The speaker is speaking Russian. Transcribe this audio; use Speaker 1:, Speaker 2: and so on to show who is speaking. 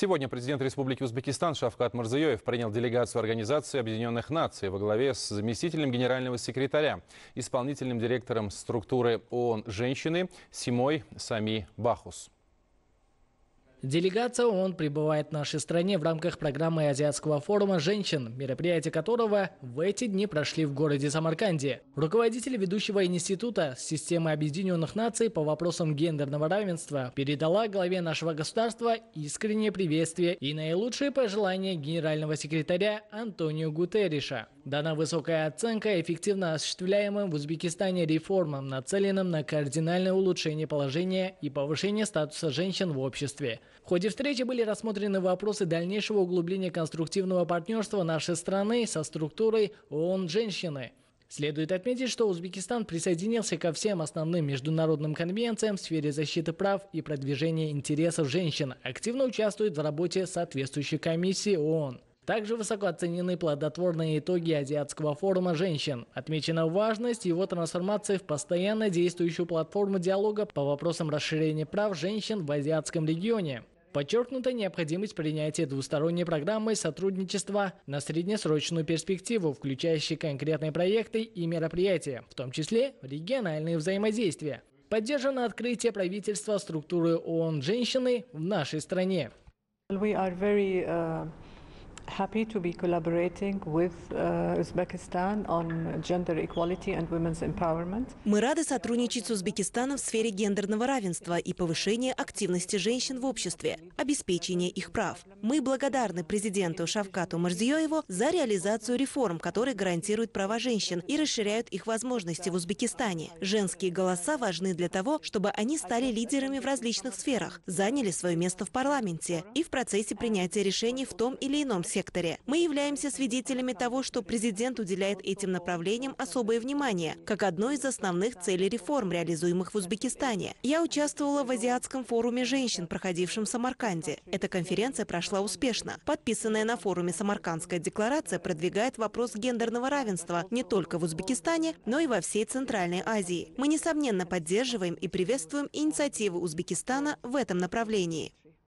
Speaker 1: Сегодня президент Республики Узбекистан Шавкат Мурзаёев принял делегацию Организации Объединенных Наций во главе с заместителем генерального секретаря, исполнительным директором структуры ООН «Женщины» Симой Сами Бахус. Делегация ООН прибывает в нашей стране в рамках программы Азиатского форума женщин, мероприятие которого в эти дни прошли в городе Самарканде. Руководитель ведущего института системы объединенных наций по вопросам гендерного равенства передала главе нашего государства искреннее приветствие и наилучшие пожелания генерального секретаря Антонио Гутерриша. Дана высокая оценка эффективно осуществляемым в Узбекистане реформам, нацеленным на кардинальное улучшение положения и повышение статуса женщин в обществе. В ходе встречи были рассмотрены вопросы дальнейшего углубления конструктивного партнерства нашей страны со структурой ООН «Женщины». Следует отметить, что Узбекистан присоединился ко всем основным международным конвенциям в сфере защиты прав и продвижения интересов женщин, активно участвует в работе соответствующей комиссии ООН. Также высоко оценены плодотворные итоги Азиатского форума женщин. Отмечена важность его трансформации в постоянно действующую платформу диалога по вопросам расширения прав женщин в азиатском регионе. Подчеркнута необходимость принятия двусторонней программы сотрудничества на среднесрочную перспективу, включающей конкретные проекты и мероприятия, в том числе региональные взаимодействия. Поддержано открытие правительства структуры ООН «Женщины» в нашей стране. We are very, uh happy to be collaborating with uh, Uzbekistan on gender equality and women's empowerment.
Speaker 2: Мы рады сотрудничать с Узбекистаном в сфере гендерного равенства и повышения активности женщин в обществе, обеспечения их прав. Мы благодарны президенту Шавкату Мирзиёеву за реализацию реформ, которые гарантируют права женщин и расширяют их возможности в Узбекистане. Женские голоса важны для того, чтобы они стали лидерами в различных сферах, заняли свое место в парламенте и в процессе принятия решений в том или ином секторе секторе. Мы являемся свидетелями того, что президент уделяет этим направлениям особое внимание, как одной из основных целей реформ, реализуемых в Узбекистане. Я участвовала в Азиатском форуме женщин, проходившем в Самарканде. Эта конференция прошла успешно. Подписанная на форуме Самаркандская декларация продвигает вопрос гендерного равенства не только в Узбекистане, но и во всей Центральной Азии. Мы, несомненно, поддерживаем и приветствуем инициативы Узбекистана в этом направлении.